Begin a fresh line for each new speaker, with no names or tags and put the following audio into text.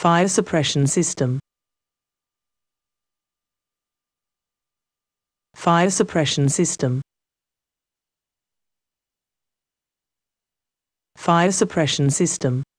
fire suppression system. Fire suppression system. Fire suppression system.